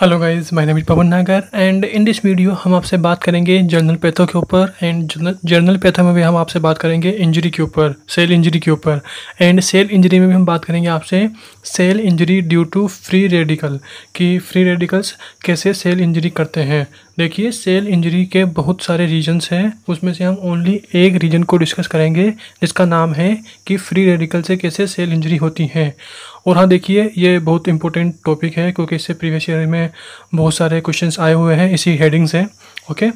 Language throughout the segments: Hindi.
Hello guys my name is Pawan Nagar and in this video हम आपसे बात करेंगे जर्नल पैथो के ऊपर एंड जर्नल पैथो में भी हम आपसे बात करेंगे इंजरी के ऊपर सेल इंजरी के ऊपर एंड सेल इंजरी में भी हम बात करेंगे आपसे cell injury due to free radical कि फ्री रेडिकल्स कैसे सेल इंजरी करते हैं देखिए सेल इंजरी के बहुत सारे रीजन्स हैं उसमें से हम ओनली एक रीजन को डिस्कस करेंगे जिसका नाम है कि फ्री रेडिकल से कैसे सेल इंजरी होती है और हाँ देखिए ये बहुत इंपॉर्टेंट टॉपिक है क्योंकि इससे प्रीवियस ईयर में बहुत सारे क्वेश्चन आए हुए हैं इसी हेडिंग से ओके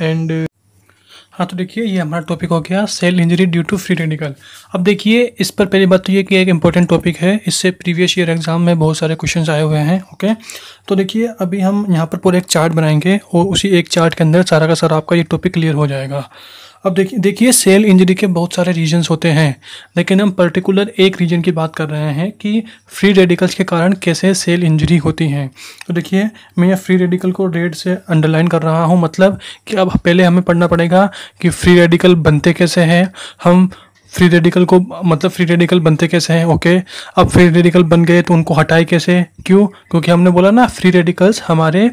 एंड हाँ तो देखिए ये हमारा टॉपिक हो गया cell injury due to free radical अब देखिए इस पर पहली बात तो ये कि एक इम्पॉर्टेंट टॉपिक है इससे प्रीवियस ईयर एग्जाम में बहुत सारे क्वेश्चंस आए हुए हैं ओके तो देखिए अभी हम यहाँ पर पूरा एक चार्ट बनाएंगे और उसी एक चार्ट के अंदर सारा का सारा आपका ये टॉपिक क्लियर हो जाएगा अब देखिए देखिए सेल इंजरी के बहुत सारे रीजन्स होते हैं लेकिन हम पर्टिकुलर एक रीजन की बात कर रहे हैं कि फ्री रेडिकल्स के कारण कैसे सेल इंजरी होती हैं तो देखिए मैं यहाँ फ्री रेडिकल को रेड से अंडरलाइन कर रहा हूँ मतलब कि अब पहले हमें पढ़ना पड़ेगा कि फ्री रेडिकल बनते कैसे हैं हम फ्री रेडिकल को मतलब फ्री रेडिकल बनते कैसे हैं ओके अब फ्री रेडिकल बन गए तो उनको हटाए कैसे क्यों क्योंकि हमने बोला ना फ्री रेडिकल्स हमारे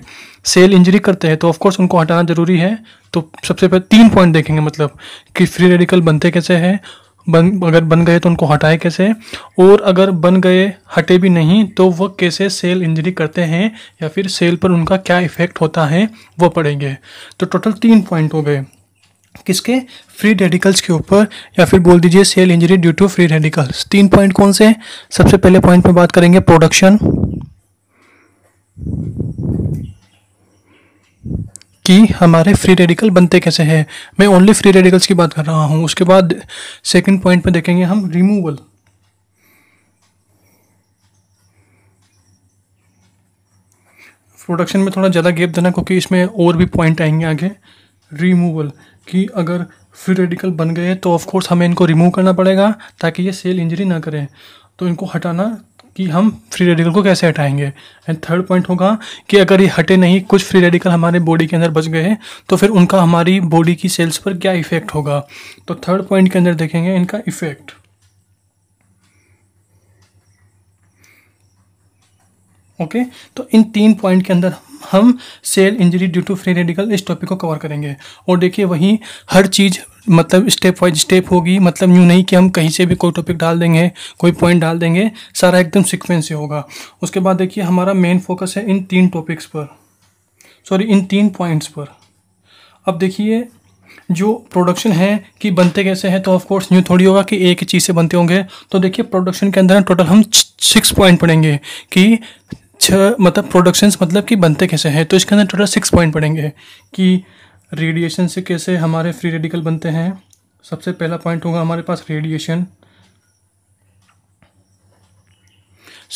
सेल इंजरी करते हैं तो ऑफकोर्स उनको हटाना ज़रूरी है तो सबसे पहले तीन पॉइंट देखेंगे मतलब कि फ्री रेडिकल बनते कैसे हैं बन अगर बन गए तो उनको हटाए कैसे और अगर बन गए हटे भी नहीं तो वह कैसे सेल इंजरी करते हैं या फिर सेल पर उनका क्या इफेक्ट होता है वह पढ़ेंगे तो टोटल तीन पॉइंट हो गए किसके फ्री रेडिकल्स के ऊपर या फिर बोल दीजिए cell injury due to free radicals तीन पॉइंट कौन से हैं सबसे पहले पॉइंट में बात करेंगे प्रोडक्शन कि हमारे फ्री रेडिकल बनते कैसे हैं मैं ओनली फ्री रेडिकल्स की बात कर रहा हूँ उसके बाद सेकंड पॉइंट पे देखेंगे हम रिमूवल प्रोडक्शन में थोड़ा ज़्यादा गैप देना क्योंकि इसमें और भी पॉइंट आएंगे आगे रिमूवल कि अगर फ्री रेडिकल बन गए तो ऑफ कोर्स हमें इनको रिमूव करना पड़ेगा ताकि ये सेल इंजरी ना करें तो इनको हटाना कि हम फ्री रेडिकल को कैसे हटाएंगे एंड थर्ड पॉइंट होगा कि अगर ये हटे नहीं कुछ फ्री रेडिकल हमारे बॉडी के अंदर बच गए तो फिर उनका हमारी बॉडी की सेल्स पर क्या इफ़ेक्ट होगा तो थर्ड पॉइंट के अंदर देखेंगे इनका इफ़ेक्ट ओके तो इन तीन पॉइंट के अंदर हम cell injury due to free radical इस टॉपिक को कवर करेंगे और देखिए वहीं हर चीज़ मतलब स्टेप वाइज स्टेप होगी मतलब यूँ नहीं कि हम कहीं से भी कोई टॉपिक डाल देंगे कोई पॉइंट डाल देंगे सारा एकदम सिक्वेंस से होगा उसके बाद देखिए हमारा मेन फोकस है इन तीन टॉपिक्स पर सॉरी इन तीन पॉइंट्स पर अब देखिए जो प्रोडक्शन है कि बनते कैसे हैं तो ऑफकोर्स न्यू थोड़ी होगा कि एक ही चीज़ से बनते होंगे तो देखिए प्रोडक्शन के अंदर टोटल हम सिक्स पॉइंट पढ़ेंगे कि छः मतलब प्रोडक्शंस मतलब कि बनते कैसे हैं तो इसके अंदर टोटल सिक्स पॉइंट पड़ेंगे कि रेडिएशन से कैसे हमारे फ्री रेडिकल बनते हैं सबसे पहला पॉइंट होगा हमारे पास रेडिएशन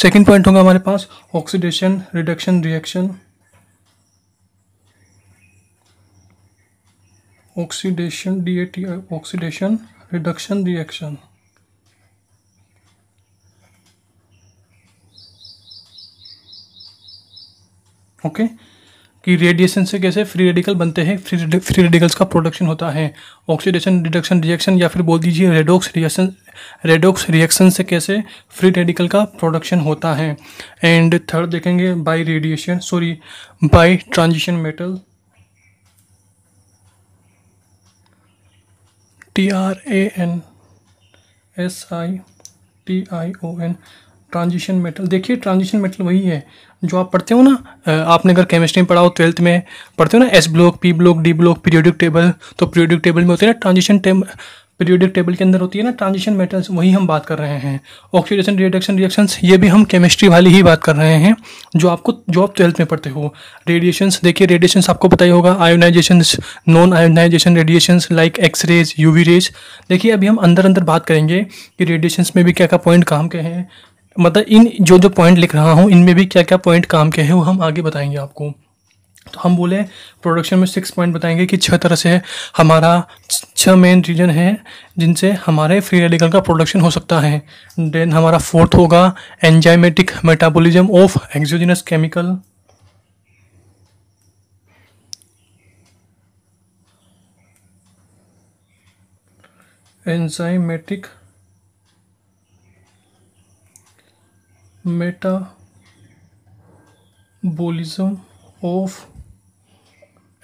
सेकेंड पॉइंट होगा हमारे पास oxidation reduction reaction oxidation D oxidation reduction reaction okay कि रेडिएशन से कैसे फ्री रेडिकल बनते हैं फ्री फ्री रेडिकल्स का प्रोडक्शन होता है ऑक्सीडेशन डिडक्शन रिएक्शन या फिर बोल दीजिए रेडोक्स रिएक्शन रेडोक्स रिएक्शन से कैसे फ्री रेडिकल का प्रोडक्शन होता है एंड थर्ड देखेंगे by radiation sorry by transition metal T R A N S I T I O N transition metal देखिए ट्रांजिशन मेटल वही है जो आप पढ़ते हो ना आपने अगर केमिस्ट्री में पढ़ा हो ट्वेल्थ में पढ़ते हो ना S block P block D block periodic table तो पीरियोडिक टेबल में होते हैं ना ट्रांजिशन पीरियोडिक टेबल के अंदर होती है ना ट्रांजिशन मेटल्स वही हम बात कर रहे हैं ऑक्सीडेशन रिएडक्शन रिएक्शंस ये भी हम केमिस्ट्री वाली ही बात कर रहे हैं जो आपको जो आप ट्वेल्थ में पढ़ते हो रेडिएशंस देखिए रेडिएशंस आपको पता ही होगा ionisation non ionisation radiations like X rays U rays देखिए अभी हम अंदर अंदर बात करेंगे कि रेडिएशंस में भी क्या क्या पॉइंट काम के हैं मतलब इन जो जो पॉइंट लिख रहा हूँ इनमें भी क्या क्या पॉइंट काम के हैं वो हम आगे बताएंगे आपको तो हम बोले प्रोडक्शन में सिक्स पॉइंट बताएंगे कि छह तरह से हमारा छह मेन रीजन है जिनसे हमारे फ्री रेडिकल का प्रोडक्शन हो सकता है देन हमारा फोर्थ होगा enzymatic metabolism of exogenous chemical enzymatic metabolism of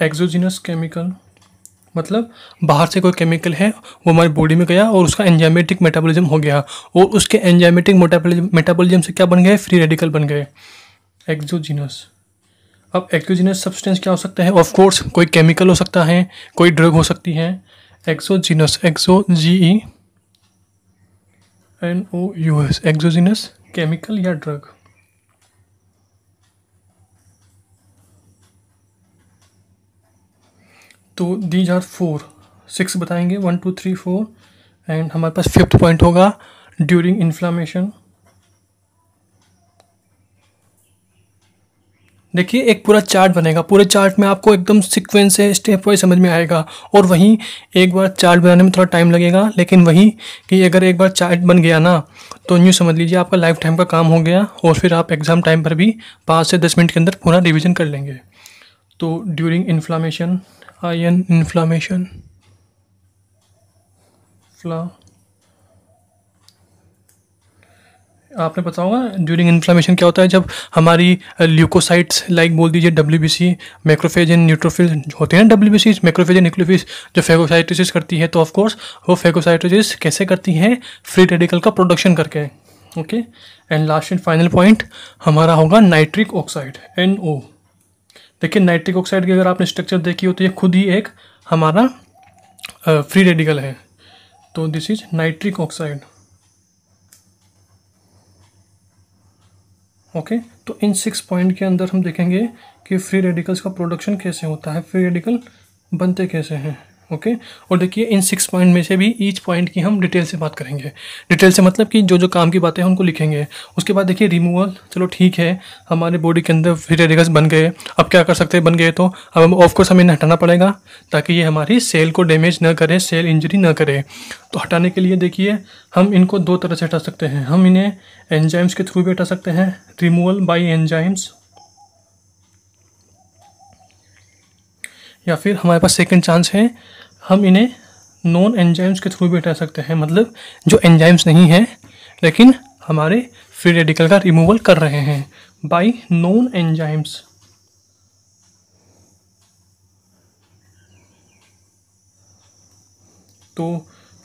exogenous chemical मतलब बाहर से कोई केमिकल है वो हमारी बॉडी में गया और उसका एंजाइमेटिक मेटाबॉलिज्म हो गया और उसके एंजाइमेटिक मेटाबॉलिज्म से क्या बन गए फ्री रेडिकल बन गए एक्सोजिनस अब एक्जोजिनस सब्सटेंस क्या हो सकता है ऑफ कोर्स कोई केमिकल हो सकता है कोई ड्रग हो सकती है exogenous exo G E N O U S exogenous chemical या ड्रग तो दीज आर फोर सिक्स बताएंगे one two three four and हमारे पास फिफ्थ पॉइंट होगा ड्यूरिंग इन्फ्लामेशन देखिए एक पूरा चार्ट बनेगा पूरे चार्ट में आपको एकदम सिक्वेंस है स्टेप वाइज समझ में आएगा और वहीं एक बार चार्ट बनाने में थोड़ा टाइम लगेगा लेकिन वहीं कि अगर एक बार चार्ट बन गया ना तो यूँ समझ लीजिए आपका लाइफ टाइम का काम हो गया और फिर आप एग्ज़ाम टाइम पर भी पाँच से दस मिनट के अंदर पूरा रिविज़न कर लेंगे तो ड्यूरिंग इन्फ्लामेशन आयन इन्फ्लामेशन फ्ला आपने पता होगा ड्यूरिंग इन्फ्लामेशन क्या होता है जब हमारी ल्यूकोसाइट्स लाइक बोल दीजिए W B C macrophage and neutrophil होते हैं W B C macrophage and जो फेगोसाइटोसिस करती है तो ऑफकोर्स वो फेगोसाइटोसिस कैसे करती है फ्री रेडिकल का प्रोडक्शन करके okay and last and final point हमारा होगा नाइट्रिक ऑक्साइड एन ओ देखिए नाइट्रिक ऑक्साइड की अगर आपने स्ट्रक्चर देखी हो तो ये खुद ही एक हमारा फ्री रेडिकल है तो this is nitric oxide okay तो इन सिक्स पॉइंट के अंदर हम देखेंगे कि फ्री रेडिकल्स का प्रोडक्शन कैसे होता है फ्री रेडिकल बनते कैसे हैं ओके और देखिए इन सिक्स पॉइंट में से भी ईच पॉइंट की हम डिटेल से बात करेंगे डिटेल से मतलब कि जो जो काम की बातें हैं उनको लिखेंगे उसके बाद देखिए रिमूवल चलो ठीक है हमारे बॉडी के अंदर फ्री रेडिकल्स बन गए अब क्या कर सकते हैं बन गए तो अब हम ऑफकोर्स हमें हटाना पड़ेगा ताकि ये हमारी सेल को डैमेज ना करे सेल इंजरी ना करे तो हटाने के लिए देखिए हम इनको दो तरह से हटा सकते हैं हम इन्हें एंजाइम्स के थ्रू भी हटा सकते हैं रिमूवल बाई एंजाइम्स या फिर हमारे पास सेकेंड चांस है हम इन्हें नॉन एंजाइम्स के थ्रू भी हटा सकते हैं मतलब जो एंजाइम्स नहीं हैं लेकिन हमारे फ्री रेडिकल का रिमूवल कर रहे हैं बाई नॉन एंजाइम्स तो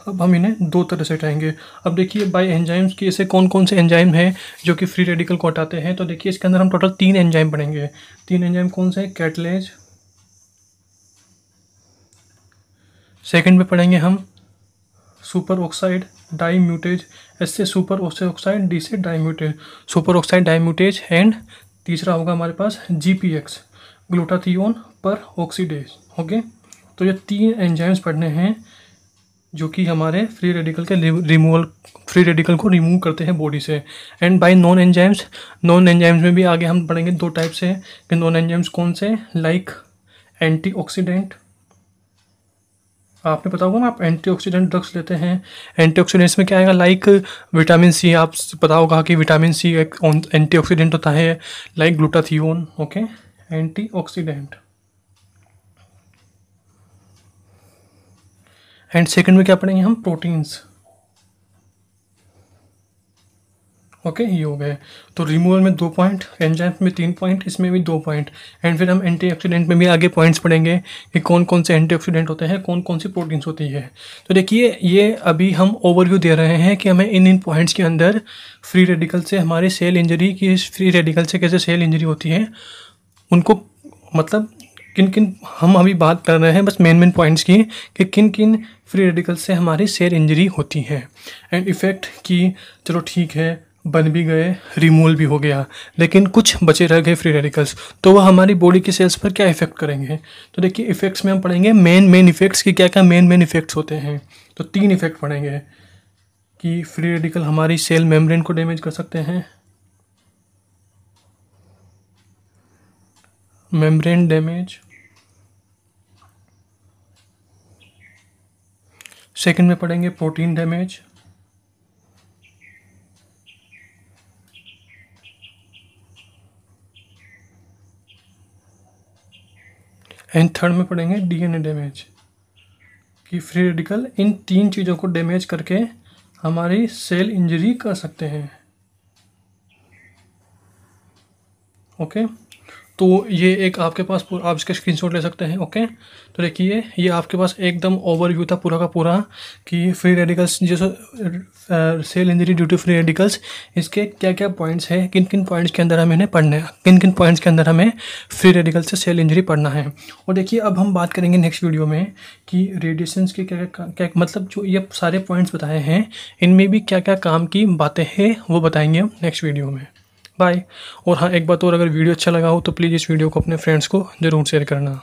अब हम इन्हें दो तरह से हटाएंगे अब देखिए बाई एंजाइम्स की ऐसे कौन कौन से एंजाइम हैं जो कि फ्री रेडिकल को हटाते हैं तो देखिए इसके अंदर हम टोटल तीन एंजाइम बनेंगे तीन एंजाइम कौन से हैं कैटलेज सेकंड में पढ़ेंगे हम superoxide dismutase S से सुपर ऑक्साइड डी से dismutase superoxide dismutase and तीसरा होगा हमारे पास G P X glutathione peroxidase okay तो ये तीन एंजाइम्स पढ़ने हैं जो कि हमारे फ्री रेडिकल के रिमूवल फ्री रेडिकल को रिमूव करते हैं बॉडी से and by non enzymes non enzymes में भी आगे हम पढ़ेंगे दो टाइप से कि नॉन एंजाइम्स कौन से लाइक एंटीऑक्सीडेंट आपने पता होगा ना आप एंटीऑक्सीडेंट ड्रग्स लेते हैं एंटीऑक्सीडेंट्स में क्या आएगा लाइक विटामिन सी आप पता होगा कि विटामिन सी एक एंटीऑक्सीडेंट होता है like glutathione okay antioxidant and second में क्या पढ़ेंगे हम प्रोटीन्स ओके ये हो गए तो रिमूवल में दो पॉइंट एंजाइम्स में तीन पॉइंट इसमें भी दो पॉइंट एंड फिर हम एंटीऑक्सीडेंट में भी आगे पॉइंट्स पढ़ेंगे कि कौन कौन से एंटीऑक्सीडेंट होते हैं कौन कौन सी प्रोटीन्स होती है तो देखिए ये अभी हम ओवरव्यू दे रहे हैं कि हमें इन इन पॉइंट्स के अंदर फ्री रेडिकल से हमारे सेल इंजरी की फ्री रेडिकल से कैसे सेल इंजरी होती है उनको मतलब किन किन हम अभी बात कर रहे हैं बस मेन मेन पॉइंट्स की कि किन किन फ्री रेडिकल से हमारी सेल इंजरी होती है एंड इफ़ेक्ट कि चलो ठीक है बन भी गए रिमूवल भी हो गया लेकिन कुछ बचे रह गए फ्री रेडिकल्स तो वह हमारी बॉडी की सेल्स पर क्या इफेक्ट करेंगे तो देखिए इफेक्ट्स में हम पढ़ेंगे मेन मेन इफेक्ट्स की क्या क्या मेन मेन इफेक्ट्स होते हैं तो तीन इफेक्ट पढ़ेंगे कि फ्री रेडिकल हमारी सेल मेम्ब्रेन को डैमेज कर सकते हैं मेम्ब्रेन डैमेज सेकंड में पढ़ेंगे प्रोटीन डैमेज एंड थर्ड में पढ़ेंगे डीएनए डैमेज कि फ्री रेडिकल इन तीन चीज़ों को डैमेज करके हमारी सेल इंजरी कर सकते हैं ओके okay? तो ये एक आपके पास आप इसका स्क्रीन ले सकते हैं ओके तो देखिए ये आपके पास एकदम ओवरव्यू था पूरा का पूरा कि फ्री रेडिकल्स जैसे cell injury due to free radicals इसके क्या क्या पॉइंट्स हैं किन किन पॉइंट्स के अंदर हमें इन्हें पढ़ना है किन किन पॉइंट्स के अंदर हमें फ्री रेडिकल्स से सेल इंजरी पढ़ना है और देखिए अब हम बात करेंगे नेक्स्ट वीडियो में कि रेडिएशन के क्या क्या, क्या मतलब जो ये सारे पॉइंट्स बताए हैं इनमें भी क्या क्या काम की बातें हैं वो बताएंगे हम नेक्स्ट वीडियो में बाय और हाँ एक बात और अगर वीडियो अच्छा लगा हो तो प्लीज़ इस वीडियो को अपने फ्रेंड्स को ज़रूर शेयर करना